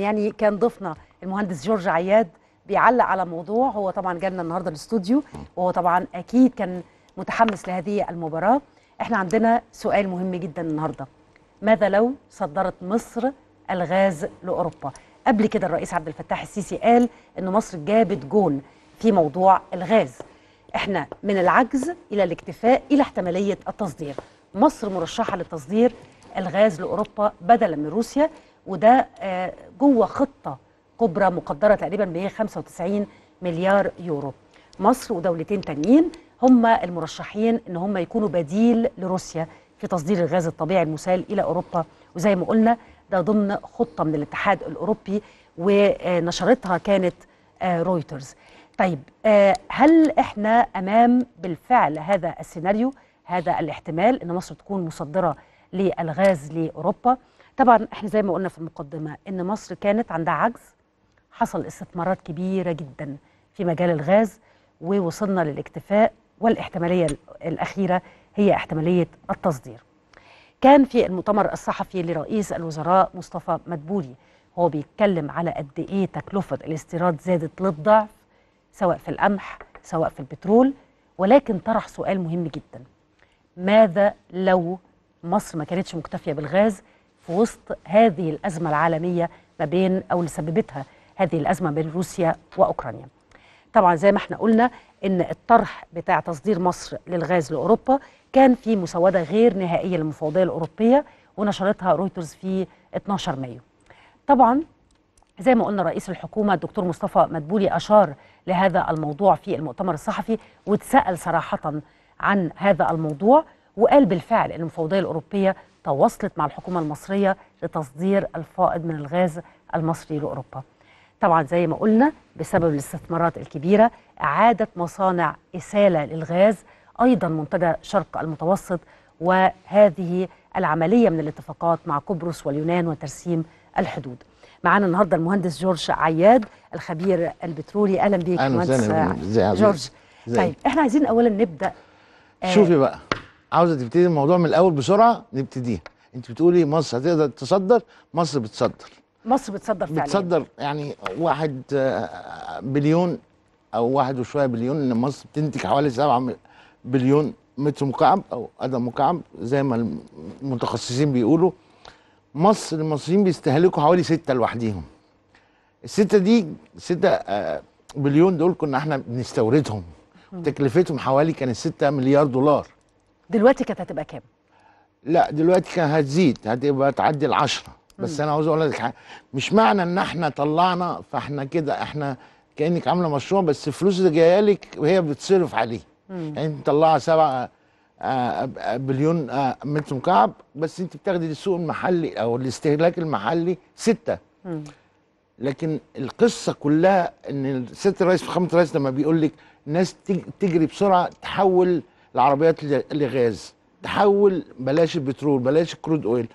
يعني كان ضيفنا المهندس جورج عياد بيعلق على موضوع هو طبعا جالنا النهارده الاستوديو وهو طبعا اكيد كان متحمس لهذه المباراه احنا عندنا سؤال مهم جدا النهارده ماذا لو صدرت مصر الغاز لاوروبا قبل كده الرئيس عبد الفتاح السيسي قال ان مصر جابت جون في موضوع الغاز احنا من العجز الى الاكتفاء الى احتماليه التصدير مصر مرشحه للتصدير الغاز لاوروبا بدلا من روسيا وده آه، جوه خطه كبرى مقدره تقريبا ب 95 مليار يورو مصر ودولتين تانيين هم المرشحين ان هم يكونوا بديل لروسيا في تصدير الغاز الطبيعي المسال الى اوروبا وزي ما قلنا ده ضمن خطه من الاتحاد الاوروبي ونشرتها كانت آه، رويترز طيب آه، هل احنا امام بالفعل هذا السيناريو هذا الاحتمال ان مصر تكون مصدره للغاز لاوروبا طبعا احنا زي ما قلنا في المقدمه ان مصر كانت عندها عجز حصل استثمارات كبيره جدا في مجال الغاز ووصلنا للاكتفاء والاحتماليه الاخيره هي احتماليه التصدير. كان في المؤتمر الصحفي لرئيس الوزراء مصطفى مدبولي هو بيتكلم على قد ايه تكلفه الاستيراد زادت للضعف سواء في القمح سواء في البترول ولكن طرح سؤال مهم جدا ماذا لو مصر ما كانتش مكتفيه بالغاز في وسط هذه الأزمة العالمية ما بين أو اللي سببتها هذه الأزمة بين روسيا وأوكرانيا طبعا زي ما احنا قلنا ان الطرح بتاع تصدير مصر للغاز لاوروبا كان في مسوده غير نهائيه للمفوضيه الاوروبيه ونشرتها رويترز في 12 مايو. طبعا زي ما قلنا رئيس الحكومه الدكتور مصطفى مدبولي اشار لهذا الموضوع في المؤتمر الصحفي واتسال صراحه عن هذا الموضوع وقال بالفعل ان المفوضيه الاوروبيه تواصلت مع الحكومة المصرية لتصدير الفائض من الغاز المصري لأوروبا طبعا زي ما قلنا بسبب الاستثمارات الكبيرة إعادة مصانع إسالة للغاز أيضا منتجع شرق المتوسط وهذه العملية من الاتفاقات مع قبرص واليونان وترسيم الحدود معانا النهارده المهندس جورج عياد الخبير البترولي اهلا بيك مهندس جورج زي. طيب احنا عايزين اولا نبدا شوفي آه، بقى عاوزه تبتدي الموضوع من الاول بسرعه نبتديها انت بتقولي مصر هتقدر تصدر مصر بتصدر مصر بتصدر فعلا بتصدر يعني واحد آه، بليون او واحد وشويه بليون ان مصر بتنتج حوالي 7 بليون متر مكعب او قدم مكعب زي ما المتخصصين بيقولوا مصر المصريين بيستهلكوا حوالي ستة لوحديهم الستة دي ستة آه، بليون دول كنا احنا بنستوردهم تكلفتهم حوالي كانت 6 مليار دولار دلوقتي كانت هتبقى كام؟ لا دلوقتي كانت هتزيد هتبقى تعدي العشرة بس مم. انا عاوز اقول لك حاجه مش معنى ان احنا طلعنا فاحنا كده احنا كانك عامله مشروع بس الفلوس اللي جايه لك وهي بتصرف عليه مم. يعني انت مطلعه آه، 7 آه، آه، بليون متر مكعب بس انت بتاخدي للسوق المحلي او الاستهلاك المحلي 6 لكن القصه كلها ان الست الرئيس فخامه الرئيس لما بيقول لك الناس تجري بسرعه تحول العربيات اللي غاز تحول بلاش البترول بلاش الكرود اويل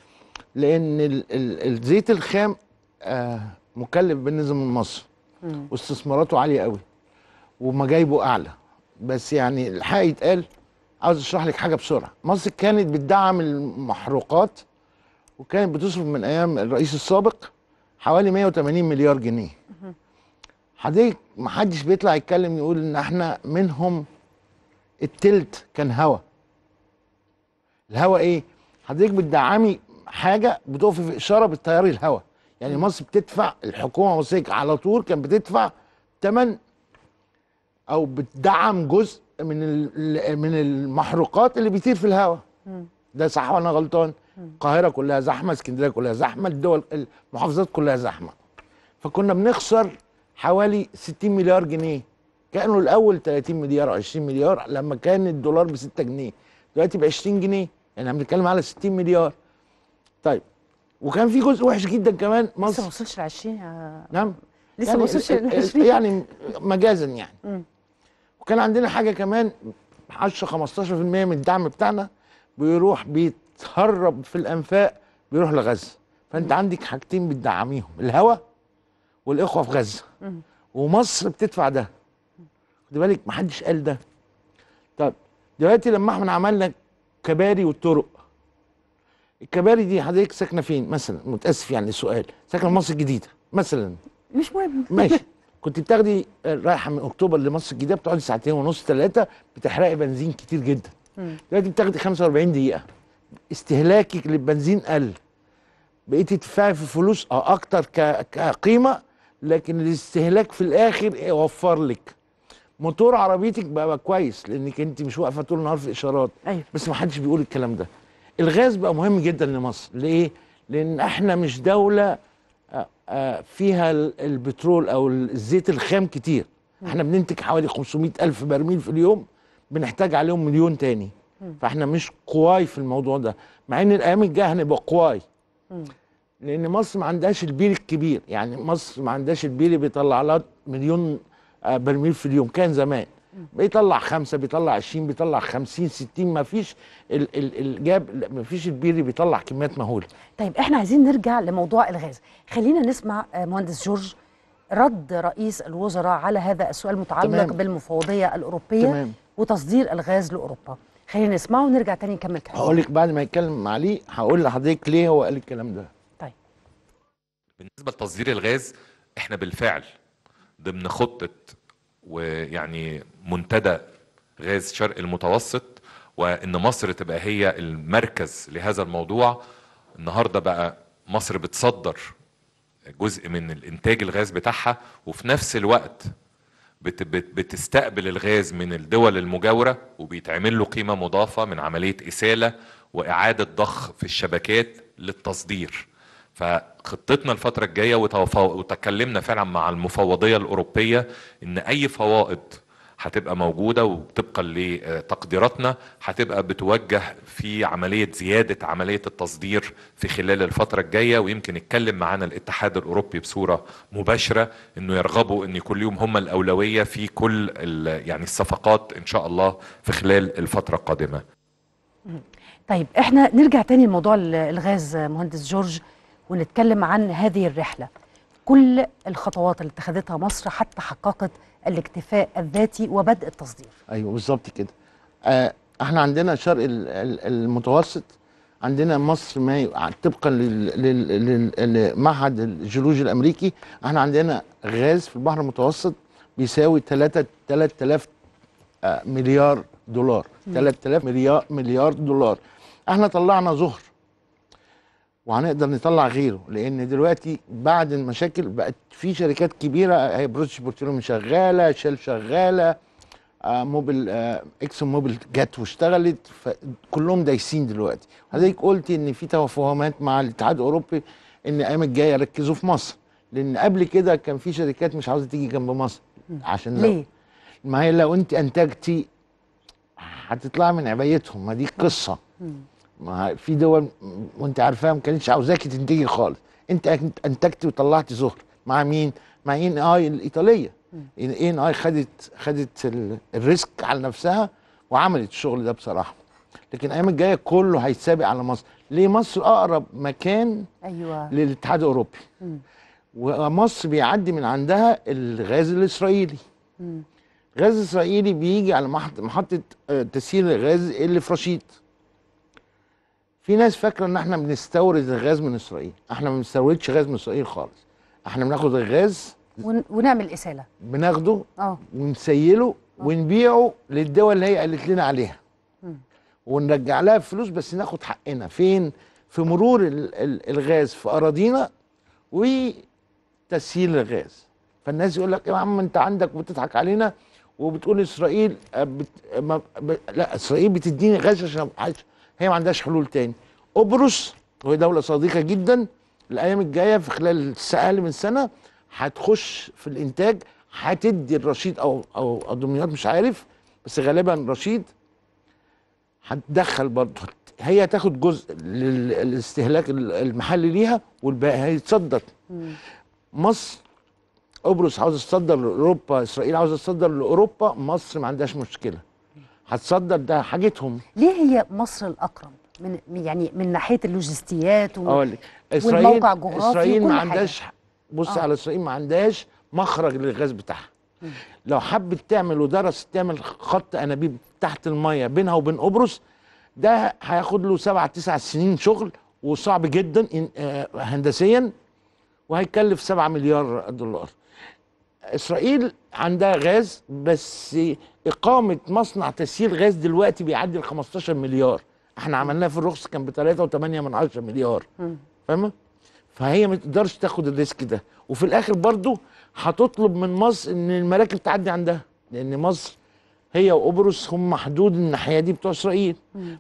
لان الزيت الخام آه، مكلف بالنسبه من مصر واستثماراته عاليه قوي ومجايبه اعلى بس يعني الحقيقه يتقال عاوز اشرح لك حاجه بسرعه مصر كانت بتدعم المحروقات وكانت بتصرف من ايام الرئيس السابق حوالي 180 مليار جنيه حضرتك ما حدش بيطلع يتكلم يقول ان احنا منهم التلت كان هوا الهوا ايه حضرتك بتدعمي حاجه بتقف في اشاره بتطيري الهوا يعني مصر بتدفع الحكومه المصريه على طول كانت بتدفع ثمن او بتدعم جزء من من المحروقات اللي بيطير في الهوا ده صح وانا غلطان القاهره كلها زحمه اسكندريه كلها زحمه الدول المحافظات كلها زحمه فكنا بنخسر حوالي 60 مليار جنيه كانوا الاول 30 مليار و20 مليار لما كان الدولار ب 6 جنيه دلوقتي ب 20 جنيه يعني احنا بنتكلم على 60 مليار طيب وكان في جزء وحش جدا كمان مصر لسه ما وصلش ل 20 يا نعم لسه يعني ما وصلش ل 20 يعني مجازا يعني م. وكان عندنا حاجه كمان 10 15% من الدعم بتاعنا بيروح بيتهرب في الانفاق بيروح لغزه فانت م. عندك حاجتين بتدعميهم الهوا والاخوه في غزه م. ومصر بتدفع ده خد بالك حدش قال ده طب دلوقتي لما احنا عملنا كباري والطرق الكباري دي حضرتك ساكنه فين مثلا متاسف يعني السؤال ساكنه في مصر الجديده مثلا مش مهم ماشي كنت بتاخدي رايحه من اكتوبر لمصر الجديده بتقعدي ساعتين ونص ثلاثه بتحرقي بنزين كتير جدا دلوقتي بتاخدي 45 دقيقه استهلاكك للبنزين قل بقيتي تدفعي في فلوس اه اكتر كقيمه لكن الاستهلاك في الاخر وفر لك موتور عربيتك بقى كويس لانك انت مش واقفه طول النهار في اشارات أيوة. بس ما حدش بيقول الكلام ده الغاز بقى مهم جدا لمصر ليه لان احنا مش دوله آه، آه، فيها البترول او الزيت الخام كتير احنا بننتج حوالي 500 الف برميل في اليوم بنحتاج عليهم مليون تاني فاحنا مش قواي في الموضوع ده مع ان الايام الجايه هنبقى قواي لان مصر ما عندهاش البير الكبير يعني مصر ما عندهاش البير اللي بيطلع لها مليون آه، برميل في اليوم كان زمان بيطلع خمسة بيطلع 20 بيطلع 50 60 ما فيش الجاب ما فيش البيري بيطلع كميات مهوله طيب احنا عايزين نرجع لموضوع الغاز خلينا نسمع آه، مهندس جورج رد رئيس الوزراء على هذا السؤال المتعلق تمام. بالمفوضيه الاوروبيه تمام. وتصدير الغاز لاوروبا خلينا نسمعه ونرجع تاني نكمل كلام هقول لك بعد ما يتكلم عليه هقول لحضرتك ليه هو قال الكلام ده طيب بالنسبه لتصدير الغاز احنا بالفعل ضمن خطه ويعني منتدى غاز شرق المتوسط وان مصر تبقى هي المركز لهذا الموضوع النهارده بقى مصر بتصدر جزء من الانتاج الغاز بتاعها وفي نفس الوقت بتستقبل الغاز من الدول المجاوره وبيتعمل له قيمه مضافه من عمليه اساله واعاده ضخ في الشبكات للتصدير فخطتنا الفتره الجايه وتكلمنا فعلا مع المفوضيه الاوروبيه ان اي فوائد هتبقى موجودة وطبقا لتقديراتنا هتبقى بتوجه في عملية زيادة عملية التصدير في خلال الفترة الجاية ويمكن يتكلم معانا الاتحاد الأوروبي بصورة مباشرة إنه يرغبوا إن كل يوم هم الأولوية في كل يعني الصفقات إن شاء الله في خلال الفترة القادمة. طيب احنا نرجع تاني لموضوع الغاز مهندس جورج ونتكلم عن هذه الرحلة كل الخطوات اللي اتخذتها مصر حتى حققت الاكتفاء الذاتي وبدء التصدير ايوه بالظبط كده آه احنا عندنا شرق المتوسط عندنا مصر ما طبقا للمعهد الجيولوجي الامريكي احنا عندنا غاز في البحر المتوسط بيساوي 3 3000 آه، مليار دولار 3000 مليار مليار دولار احنا طلعنا زهر وهنقدر نطلع غيره لان دلوقتي بعد المشاكل بقت في شركات كبيره هي بروتش بورتولوم شغاله شيل شغاله آه، موبيل موبل آه، اكسون موبل جت واشتغلت فكلهم دايسين دلوقتي حضرتك قلت ان في توافقات مع الاتحاد الاوروبي ان الايام الجايه ركزوا في مصر لان قبل كده كان في شركات مش عاوزه تيجي جنب مصر عشان لو ليه؟ ما هي لو انت انتجتي هتطلعي من عبايتهم ما دي قصه ما في دول وانت عارفاها ما كانتش عاوزاكي تنتجي خالص انت انتجتي وطلعتي زهر مع مين مع ان اي الايطاليه ان اي خدت خدت الريسك على نفسها وعملت الشغل ده بصراحه لكن الايام الجايه كله هيتسابق على مصر ليه مصر اقرب مكان ايوه للاتحاد الاوروبي ومصر بيعدي من عندها الغاز الاسرائيلي الغاز غاز اسرائيلي بيجي على محطه محطه آه، تسيير الغاز اللي في رشيد في ناس فاكره ان احنا بنستورد الغاز من اسرائيل احنا ما بنستوردش غاز من اسرائيل خالص احنا بناخد الغاز ون... ونعمل اساله بناخده اه ونسيله أوه. ونبيعه للدول اللي هي قالت لنا عليها ونرجع لها فلوس بس ناخد حقنا فين في مرور ال... ال... الغاز في اراضينا وتسييل الغاز فالناس يقول لك يا عم انت عندك بتضحك علينا وبتقول اسرائيل بت... ما... ب... لا اسرائيل بتديني غاز عشان عايش هي ما عندهاش حلول تاني قبرص وهي دوله صديقه جدا الايام الجايه في خلال اقل من سنه هتخش في الانتاج هتدي الرشيد او او الدمياط مش عارف بس غالبا رشيد هتدخل برضه هي هتاخد جزء للاستهلاك المحلي ليها والباقي هيتصدر مصر قبرص عاوز تصدر لاوروبا اسرائيل عاوز تصدر لاوروبا مصر ما عندهاش مشكله هتصدر ده حاجتهم ليه هي مصر الاكرم من يعني من ناحيه اللوجستيات و... اسرائيل والموقع الجغرافي اسرائيل ما عندهاش بص آه. على اسرائيل ما عندهاش مخرج للغاز بتاعها م. لو حبت تعمل ودرست تعمل خط انابيب تحت الميه بينها وبين قبرص ده هياخد له سبع تسع سنين شغل وصعب جدا آه، هندسيا وهيكلف 7 مليار دولار اسرائيل عندها غاز بس اقامه مصنع تسييل غاز دلوقتي بيعدي ال 15 مليار احنا عملناها في الرخص كان ب 3.8 من مليار فاهمه فهي ما تقدرش تاخد الريسك ده وفي الاخر برضو هتطلب من مصر ان المراكب تعدي عندها لان مصر هي وقبرص هم حدود الناحيه دي بتوع اسرائيل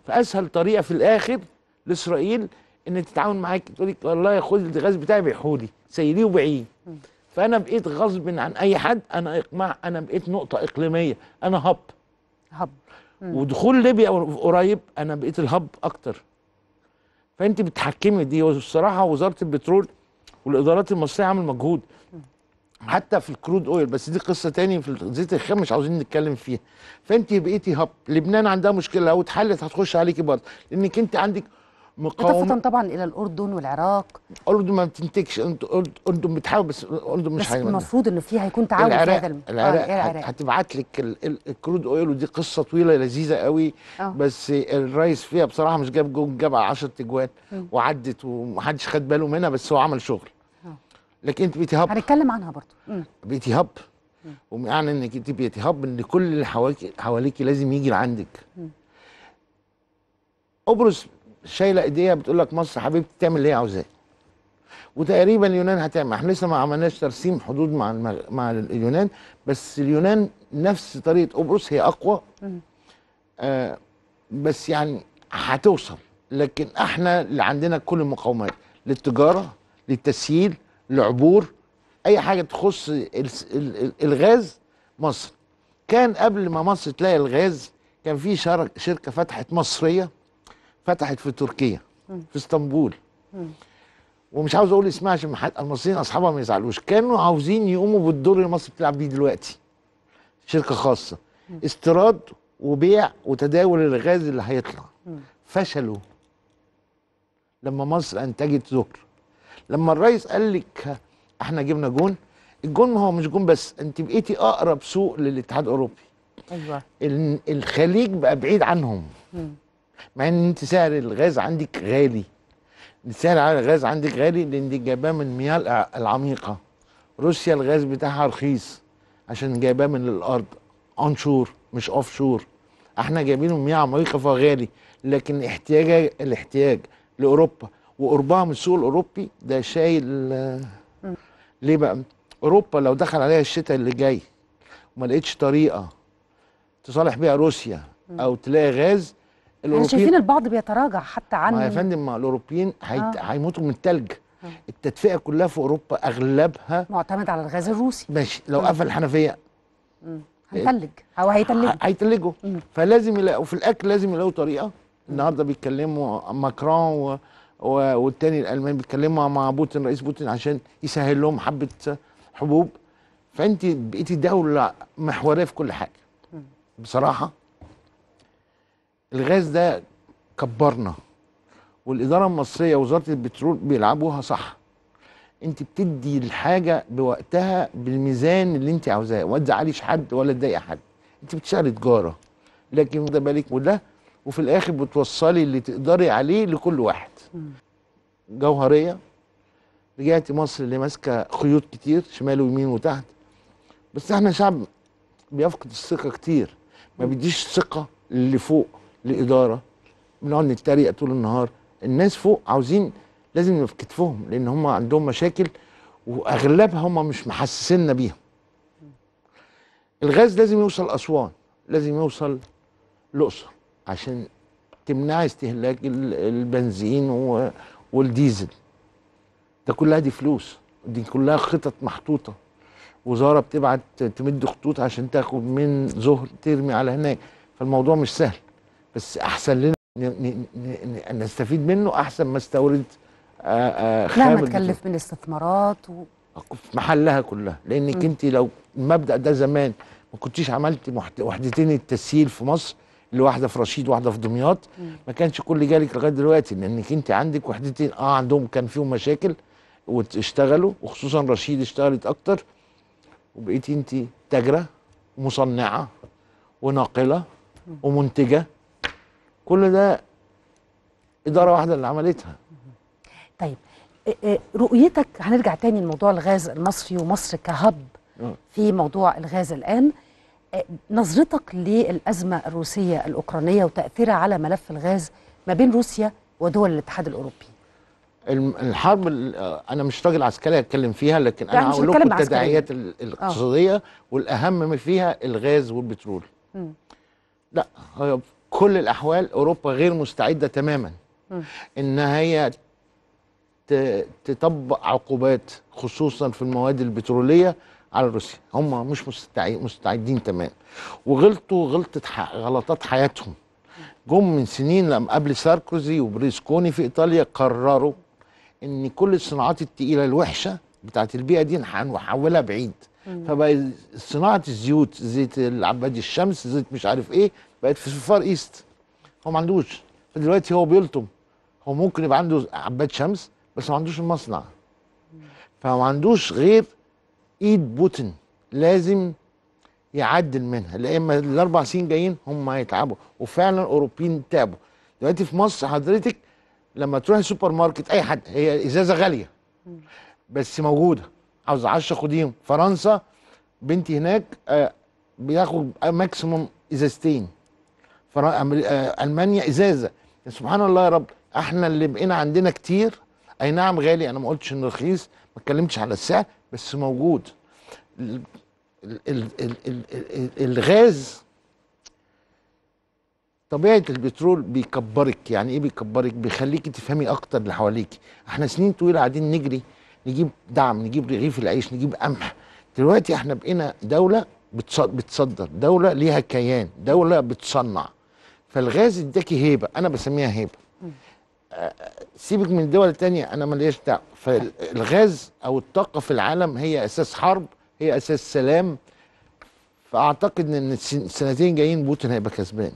فاسهل طريقه في الاخر لاسرائيل ان تتعاون معاك تقول لك والله خد الغاز بتاعي بيحولي سيليه وبعيه فانا بقيت غصب عن اي حد انا اقماع انا بقيت نقطه اقليميه انا هب هب ودخول ليبيا قريب انا بقيت الهب اكتر فانت بتحكمي دي والصراحه وزاره البترول والادارات المصريه عامل مجهود حتى في الكرود اويل بس دي قصه تانية في زيت الخام مش عاوزين نتكلم فيها فانت بقيتي هب لبنان عندها مشكله لو اتحلت هتخش عليكي برضه لانك انت عندك مقاومه إضافة طبعا الى الاردن والعراق الاردن ما بتنتجش الاردن بتحاول بس الاردن مش بس المفروض ان فيها هيكون تعاون العراق في هذا آه، العراق, إيه، العراق. هتبعت لك الكرود اويل ودي قصه طويله لذيذه قوي أوه. بس الرئيس فيها بصراحه مش جاب جون جاب 10 تجوان وعدت ومحدش خد باله منها بس هو عمل شغل آه. لكن انت بيتي هاب هنتكلم عنها برضه بيتي هاب ومعنى انك انت بيتي هاب ان كل اللي حواليك لازم يجي لعندك ابرز شايله ايديها بتقول لك مصر حبيبتي تعمل اللي هي عاوزاه وتقريبا اليونان هتعمل احنا لسه ما عملناش ترسيم حدود مع المغ... مع اليونان بس اليونان نفس طريقه قبرص هي اقوى آه بس يعني هتوصل لكن احنا اللي عندنا كل المقاومات للتجاره للتسييل لعبور اي حاجه تخص الغاز مصر كان قبل ما مصر تلاقي الغاز كان في شركه فتحت مصريه فتحت في تركيا في اسطنبول ومش عاوز اقول اسمها عشان المصريين اصحابها ما يزعلوش كانوا عاوزين يقوموا بالدور اللي مصر بتلعب بيه دلوقتي شركه خاصه استيراد وبيع وتداول الغاز اللي هيطلع فشلوا لما مصر انتجت ذكر لما الرئيس قال لك احنا جبنا جون الجون هو مش جون بس انت بقيتي اقرب سوق للاتحاد الاوروبي ايوه الخليج بقى بعيد عنهم مع ان انت سعر الغاز عندك غالي سعر الغاز عندك غالي لان دي جايباه من المياه العميقه روسيا الغاز بتاعها رخيص عشان جايباه من الارض انشور مش اوف شور احنا جايبينه من مياه عميقه فغالي لكن احتياج الاحتياج لاوروبا وقربها من السوق الاوروبي ده شايل ليه بقى اوروبا لو دخل عليها الشتاء اللي جاي وما لقيتش طريقه تصالح بيها روسيا او تلاقي غاز الاوروبيين شايفين البعض بيتراجع حتى عن ما يا فندم ما الاوروبيين آه. هيموتوا آه. من التلج آه. التدفئه كلها في اوروبا اغلبها معتمد على الغاز الروسي ماشي لو آه. قفل الحنفيه هيتلج او هيتلجوا هيتلجوا فلازم يلاقوا في الاكل لازم يلاقوا طريقه النهارده بيتكلموا ماكرون و... و... والتاني الالماني بيتكلموا مع بوتين رئيس بوتين عشان يسهل لهم حبه حبوب فانت بقيتي دوله محوريه في كل حاجه بصراحه الغاز ده كبرنا والاداره المصريه ووزاره البترول بيلعبوها صح انت بتدي الحاجه بوقتها بالميزان اللي انت عاوزاه ما تزعليش حد ولا تضايقي حد انت بتشتغلي تجاره لكن ده بالك وده وفي الاخر بتوصلي اللي تقدري عليه لكل واحد جوهريه رجعت مصر اللي ماسكه خيوط كتير شمال ويمين وتحت بس احنا شعب بيفقد الثقه كتير ما بيديش ثقه اللي فوق لاداره بنقعد نتريق طول النهار الناس فوق عاوزين لازم يبقى في كتفهم لان هم عندهم مشاكل واغلبها هم مش محسسنا بيها الغاز لازم يوصل اسوان لازم يوصل الاقصر عشان تمنع استهلاك البنزين والديزل ده كلها دي فلوس دي كلها خطط محطوطه وزاره بتبعت تمد خطوط عشان تاخد من زهر ترمي على هناك فالموضوع مش سهل بس احسن لنا نستفيد منه احسن ما استورد خامل آه، آه، لا ما تكلف من استثمارات و... في محلها كلها لانك انت لو المبدا ده زمان ما كنتيش عملتي وحدتين التسييل في مصر اللي واحده في رشيد وواحده في دمياط ما كانش كل جالك لغايه دلوقتي لانك انت عندك وحدتين اه عندهم كان فيهم مشاكل واشتغلوا وخصوصا رشيد اشتغلت اكتر وبقيتي انت تاجره ومصنعه وناقله ومنتجه كل ده اداره واحده اللي عملتها طيب آه، آه، رؤيتك هنرجع تاني لموضوع الغاز المصري ومصر كهب آه. في موضوع الغاز الان نظرتك للازمه الروسيه الاوكرانيه وتاثيرها على ملف الغاز ما بين روسيا ودول الاتحاد الاوروبي الحرب انا مش راجل عسكري هتكلم فيها لكن انا هقول لكم التداعيات الاقتصاديه والاهم فيها الغاز والبترول م. لا كل الاحوال اوروبا غير مستعده تماما ان هي تطبق عقوبات خصوصا في المواد البتروليه على روسيا هم مش مستعدين تمام وغلطوا غلطه غلطات حياتهم جم من سنين لما قبل ساركوزي وبريسكوني في ايطاليا قرروا ان كل الصناعات التقيله الوحشه بتاعت البيئه دي هنحولها بعيد فبقى صناعه الزيوت زيت العبادي الشمس زيت مش عارف ايه بقت في الفار ايست هو ما عندوش فدلوقتي هو بيلطم هو ممكن يبقى عنده عباد شمس بس ما عندوش المصنع فما عندوش غير ايد بوتن لازم يعدل منها لا اما الاربع سنين جايين هم هيتعبوا وفعلا الاوروبيين تعبوا دلوقتي في مصر حضرتك لما تروح السوبر ماركت اي حد هي ازازه غاليه بس موجوده عاوز 10 خديهم فرنسا بنتي هناك آه، بياخد ماكسيموم ازازتين آه، آه، المانيا ازازه سبحان الله يا رب احنا اللي بقينا عندنا كتير اي نعم غالي انا ما قلتش انه رخيص ما اتكلمتش على السعر بس موجود ال ال ال الغاز طبيعه البترول بيكبرك يعني ايه بيكبرك بيخليكي تفهمي اكتر اللي حواليكي احنا سنين طويله قاعدين نجري نجيب دعم نجيب رغيف العيش نجيب قمح دلوقتي احنا بقينا دوله بتصدر دوله ليها كيان دوله بتصنع فالغاز اداكي هيبه انا بسميها هيبه آه، آه، سيبك من الدول التانية انا ماليش دعوه فالغاز او الطاقه في العالم هي اساس حرب هي اساس سلام فاعتقد ان السنتين جايين بوتين هيبقى كسبان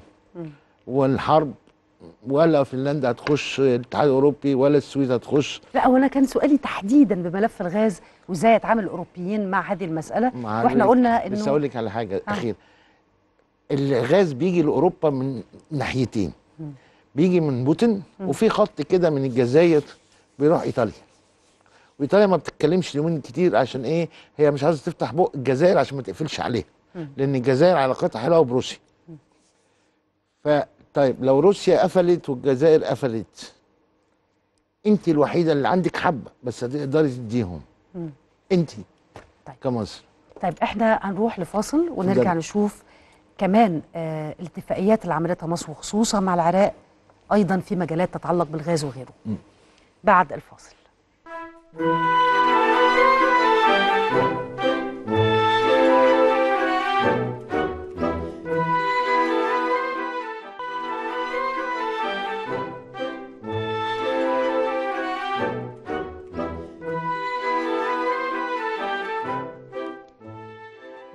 والحرب ولا فنلندا هتخش الاتحاد الاوروبي ولا السويد هتخش لا وانا كان سؤالي تحديدا بملف الغاز وازاي يتعامل الاوروبيين مع هذه المساله واحنا قلنا انه بس اقول لك على حاجه آه. اخير الغاز بيجي لاوروبا من ناحيتين بيجي من بوتين وفي خط كده من الجزائر بيروح ايطاليا وايطاليا ما بتتكلمش اليومين كتير عشان ايه هي مش عايزه تفتح بق الجزائر عشان ما تقفلش عليها لان الجزائر علاقتها حلوه بروسيا ف طيب لو روسيا قفلت والجزائر قفلت انت الوحيده اللي عندك حبه بس هتقدري تديهم انت طيب. كمصر طيب احنا هنروح لفاصل ونرجع ده. نشوف كمان آه الاتفاقيات اللي عملتها مصر وخصوصا مع العراق ايضا في مجالات تتعلق بالغاز وغيره م. بعد الفاصل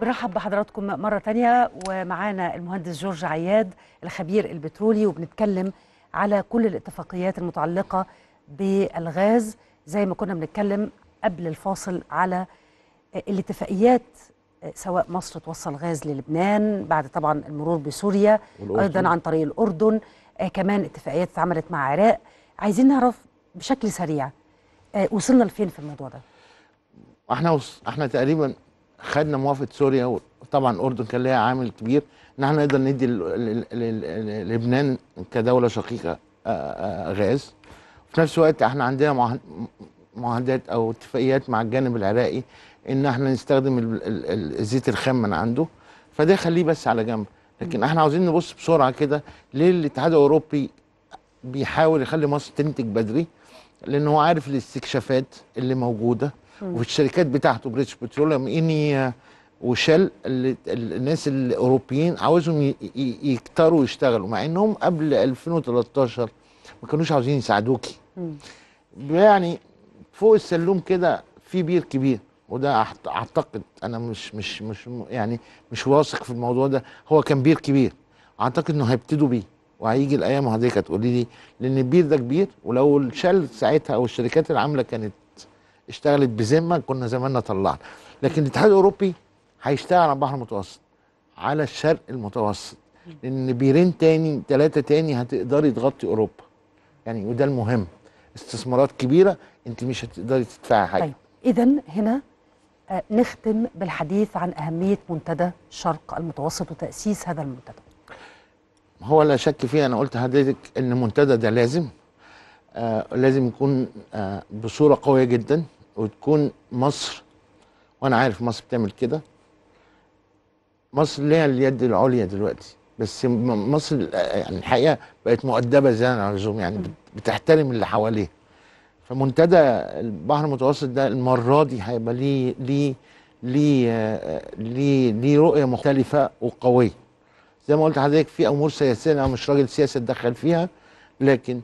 بنرحب بحضراتكم مرة تانية ومعانا المهندس جورج عياد الخبير البترولي وبنتكلم على كل الاتفاقيات المتعلقة بالغاز زي ما كنا بنتكلم قبل الفاصل على الاتفاقيات سواء مصر توصل غاز للبنان بعد طبعا المرور بسوريا أيضا عن طريق الأردن آه، كمان اتفاقيات اتعملت مع العراق عايزين نعرف بشكل سريع آه، وصلنا لفين في الموضوع ده احنا وص... احنا تقريبا خدنا موافقه سوريا وطبعا الاردن كان ليها عامل كبير ان احنا نقدر ندي لبنان كدوله شقيقه آه، آه، آه، غاز وفي نفس الوقت احنا عندنا معاهدات او اتفاقيات مع الجانب العراقي ان احنا نستخدم الزيت الخام من عنده فده خليه بس على جنب لكن احنا عاوزين نبص بسرعه كده ليه الاتحاد الاوروبي بيحاول يخلي مصر تنتج بدري لان هو عارف الاستكشافات اللي موجوده والشركات بتاعته بريتش بتروليوم اني وشل الناس الاوروبيين عاوزهم يكتروا يشتغلوا مع انهم قبل 2013 ما كانوش عاوزين يساعدوكي يعني فوق السلوم كده في بير كبير وده اعتقد انا مش مش مش يعني مش واثق في الموضوع ده هو كان بير كبير اعتقد انه هيبتدوا بيه وهيجي الايام وحضرتك هتقولي لي لان البير ده كبير ولو الشل ساعتها او الشركات العامله كانت اشتغلت بذمه كنا زماننا طلعنا لكن الاتحاد الاوروبي هيشتغل على البحر المتوسط على الشرق المتوسط لان بيرين تاني ثلاثه تاني هتقدري تغطي اوروبا يعني وده المهم استثمارات كبيره انت مش هتقدري تدفعي حاجه طيب اذا هنا آه، نختم بالحديث عن اهميه منتدى شرق المتوسط وتاسيس هذا المنتدى هو لا شك فيه انا قلت لحضرتك ان المنتدى ده لازم آه لازم يكون آه بصوره قويه جدا وتكون مصر وانا عارف مصر بتعمل كده مصر ليها اليد العليا دلوقتي بس مصر آه، يعني الحقيقه بقت مؤدبه زياده عن اللزوم يعني بتحترم اللي حواليها فمنتدى البحر المتوسط ده المره دي هيبقى ليه ليه ليه آه، ليه لي رؤيه مختلفه وقويه زي ما قلت لحضرتك في امور سياسيه انا مش راجل سياسي اتدخل فيها لكن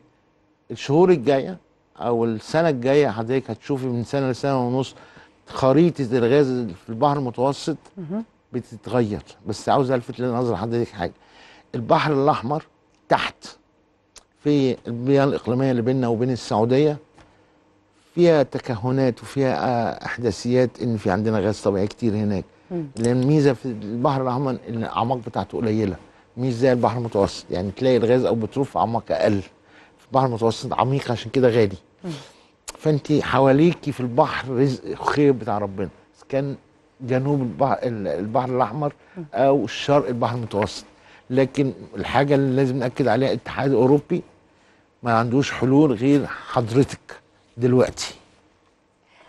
الشهور الجايه او السنه الجايه حضرتك هتشوفي من سنه لسنه ونص خريطه الغاز في البحر المتوسط بتتغير بس عاوز الفت لنظر حضرتك حاجه البحر الاحمر تحت في البيئه الاقليميه اللي بيننا وبين السعوديه فيها تكهنات وفيها احداثيات ان في عندنا غاز طبيعي كتير هناك لان الميزه في البحر الاحمر ان الاعماق بتاعته قليله مش زي البحر المتوسط يعني تلاقي الغاز او بتروف في اعماق اقل البحر المتوسط عميق عشان كده غالي فانت حواليكي في البحر رزق خير بتاع ربنا كان جنوب البحر, البحر الاحمر او شرق البحر المتوسط لكن الحاجه اللي لازم ناكد عليها الاتحاد الاوروبي ما عندوش حلول غير حضرتك دلوقتي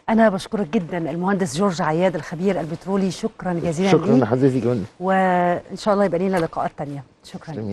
أنا بشكرك جدا المهندس جورج عياد الخبير البترولي شكرا جزيلا شكرا لحضرتك وإن شاء الله يبقى لنا لقاءات تانية شكرا